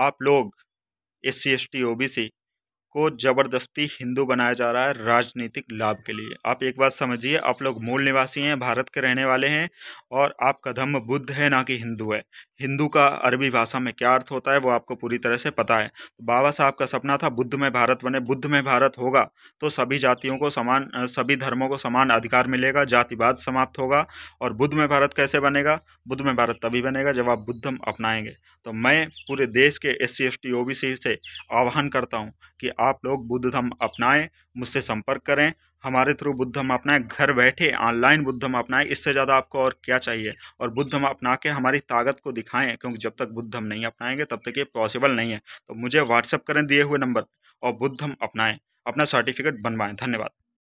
आप लोग S C S T O B C को ज़बरदस्ती हिंदू बनाया जा रहा है राजनीतिक लाभ के लिए आप एक बात समझिए आप लोग मूल निवासी हैं भारत के रहने वाले हैं और आपका धर्म बुद्ध है ना कि हिंदू है हिंदू का अरबी भाषा में क्या अर्थ होता है वो आपको पूरी तरह से पता है तो बाबा साहब का सपना था बुद्ध में भारत बने बुद्ध में भारत होगा तो सभी जातियों को समान सभी धर्मों को समान अधिकार मिलेगा जातिवाद समाप्त होगा और बुद्ध में भारत कैसे बनेगा बुद्ध में भारत तभी बनेगा जब आप बुद्ध अपनाएंगे तो मैं पूरे देश के S C S T O B C से आह्वान करता हूँ कि आप लोग बुद्ध धर्म अपनाएं मुझसे संपर्क करें हमारे थ्रू बुद्ध धर्म अपनाएं घर बैठे ऑनलाइन बुद्ध धर्म अपनाएं इससे ज़्यादा आपको और क्या चाहिए और बुद्ध धर्म अपना के हमारी ताकत को दिखाएं क्योंकि जब तक बुद्ध धर्म नहीं अपनाएंगे तब तक ये पॉसिबल नहीं है तो मुझे व्हाट्सअप करें दिए हुए नंबर और बुद्ध धर्म अपनाएँ अपना सर्टिफिकेट बनवाएं धन्यवाद